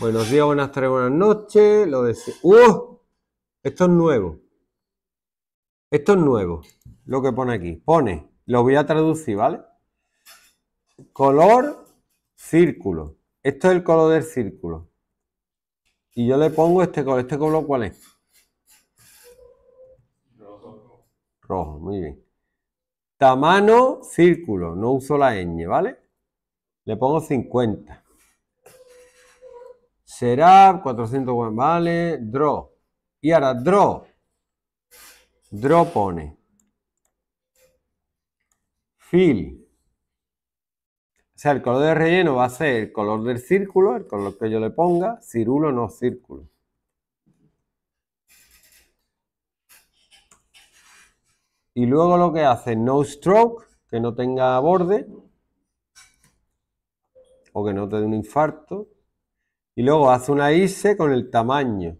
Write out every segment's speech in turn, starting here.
Buenos días, buenas tardes, buenas noches. Lo de... ¡Uh! Esto es nuevo. Esto es nuevo. Lo que pone aquí. Pone, lo voy a traducir, ¿vale? Color círculo. Esto es el color del círculo. Y yo le pongo este color. ¿Este color cuál es? Rojo. Rojo, muy bien. Tamaño círculo. No uso la ñ, ¿vale? Le pongo 50. Serap, 400 vale, draw. Y ahora draw. Draw pone. Fill. O sea, el color de relleno va a ser el color del círculo, el color que yo le ponga, cirulo no círculo. Y luego lo que hace no stroke, que no tenga borde, o que no te dé un infarto. Y luego hace una ICE con el tamaño.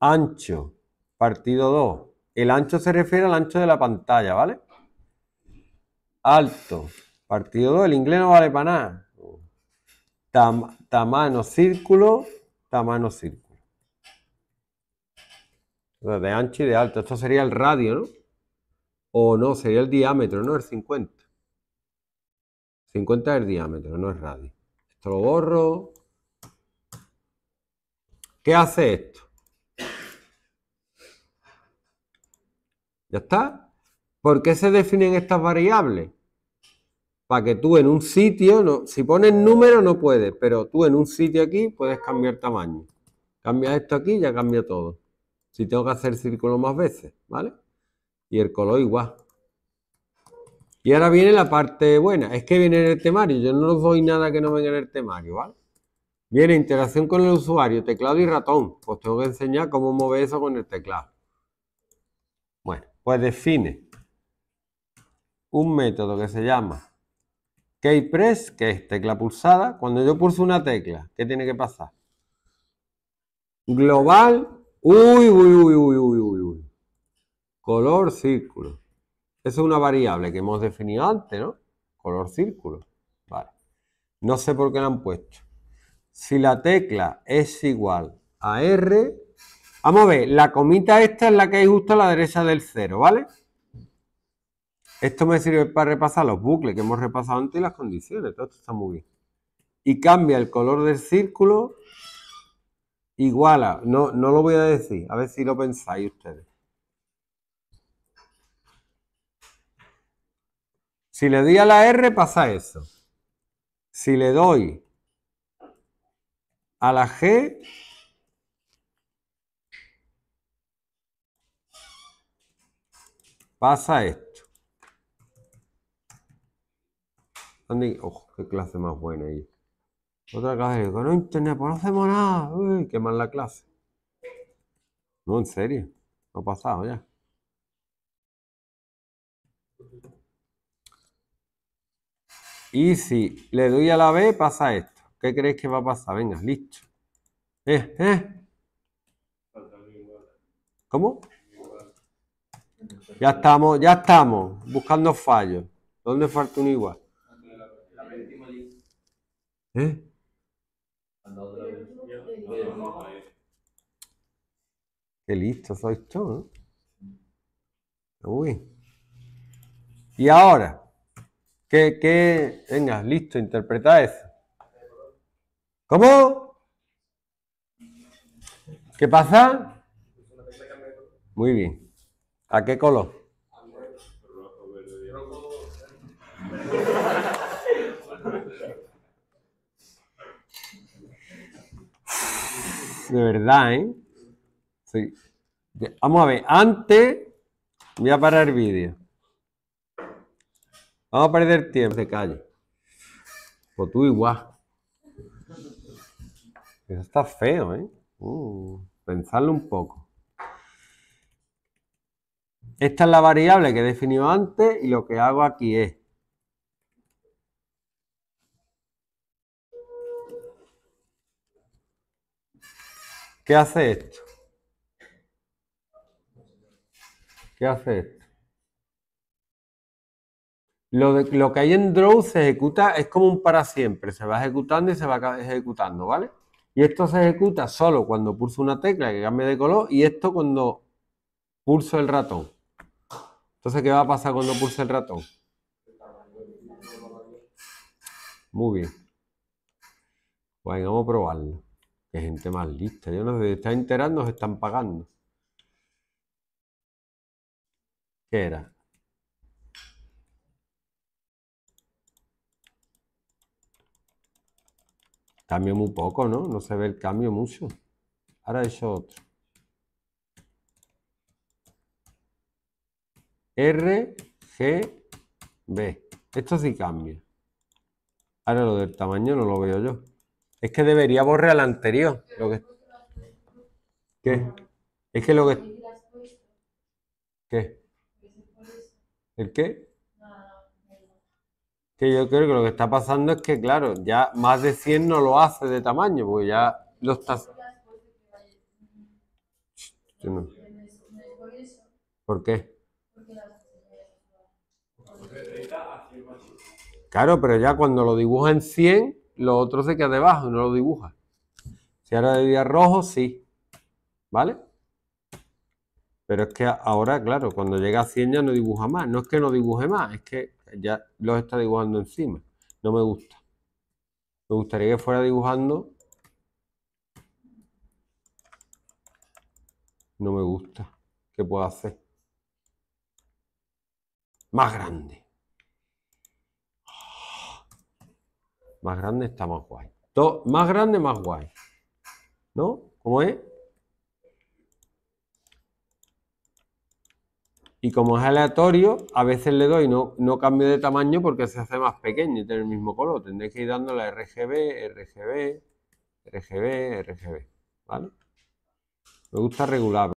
Ancho, partido 2. El ancho se refiere al ancho de la pantalla, ¿vale? Alto, partido 2. El inglés no vale para nada. tamaño círculo, tamaño círculo. de ancho y de alto. Esto sería el radio, ¿no? O no, sería el diámetro, ¿no? El 50. 50 es el diámetro, no es radio. Esto lo borro. ¿Qué hace esto? ¿Ya está? ¿Por qué se definen estas variables? Para que tú en un sitio, si pones número no puedes, pero tú en un sitio aquí puedes cambiar tamaño. Cambia esto aquí, ya cambia todo. Si tengo que hacer círculo más veces, ¿vale? Y el color igual. Y ahora viene la parte buena. Es que viene en el temario. Yo no os doy nada que no venga en el temario, ¿vale? Bien, interacción con el usuario, teclado y ratón. Os pues tengo que enseñar cómo mover eso con el teclado. Bueno, pues define un método que se llama keypress, que es tecla pulsada. Cuando yo pulso una tecla, ¿qué tiene que pasar? Global, uy, uy, uy, uy, uy, uy, uy. Color círculo. Esa es una variable que hemos definido antes, ¿no? Color círculo. Vale. No sé por qué la han puesto si la tecla es igual a R, vamos a ver, la comita esta es la que hay justo a la derecha del 0, ¿vale? Esto me sirve para repasar los bucles que hemos repasado antes y las condiciones, todo esto está muy bien. Y cambia el color del círculo igual a, no, no lo voy a decir, a ver si lo pensáis ustedes. Si le doy a la R pasa eso. Si le doy a la G pasa esto. Ojo, qué clase más buena ahí. Otra clase, digo, no internet, pues no hacemos nada. Uy, qué mal la clase. No, en serio. No ha pasado ya. Y si le doy a la B, pasa esto. ¿Qué creéis que va a pasar? Venga, listo. Eh, eh. ¿Cómo? Ya estamos, ya estamos buscando fallos. ¿Dónde falta un igual? ¿Eh? Qué listo sois tú, ¿eh? Uy. Y ahora, ¿qué, qué? Venga, listo, interpreta eso. ¿Cómo? ¿Qué pasa? Muy bien. ¿A qué color? De verdad, ¿eh? Sí. Vamos a ver, antes voy a parar el vídeo. Vamos a perder tiempo, de calle. O pues tú igual. Eso está feo, ¿eh? Uh, pensarlo un poco. Esta es la variable que he definido antes y lo que hago aquí es ¿Qué hace esto? ¿Qué hace esto? Lo, de, lo que hay en draw se ejecuta, es como un para siempre, se va ejecutando y se va ejecutando, ¿vale? Y esto se ejecuta solo cuando pulso una tecla que cambie de color y esto cuando pulso el ratón. Entonces, ¿qué va a pasar cuando pulse el ratón? Muy bien. Bueno, pues vamos a probarlo. Qué gente más lista. Yo no sé, están enterando, se están pagando. ¿Qué era? Cambio muy poco, ¿no? No se ve el cambio mucho. Ahora eso hecho otro. R, G, B. Esto sí cambia. Ahora lo del tamaño no lo veo yo. Es que debería borrar al anterior. Lo que... ¿Qué? Es que lo que... ¿Qué? ¿El qué? que yo creo que lo que está pasando es que, claro, ya más de 100 no lo hace de tamaño, porque ya lo está... ¿Por qué? Claro, pero ya cuando lo dibuja en 100, lo otro se queda debajo, no lo dibuja. Si ahora debía rojo, sí. ¿Vale? Pero es que ahora, claro, cuando llega a 100 ya no dibuja más. No es que no dibuje más, es que ya los está dibujando encima. No me gusta. Me gustaría que fuera dibujando. No me gusta. ¿Qué puedo hacer? Más grande. Más grande está más guay. más grande, más guay. ¿No? ¿Cómo es? Y como es aleatorio, a veces le doy, no, no cambio de tamaño porque se hace más pequeño y tiene el mismo color. Tendré que ir dando la RGB, RGB, RGB, RGB. ¿Vale? Me gusta regular.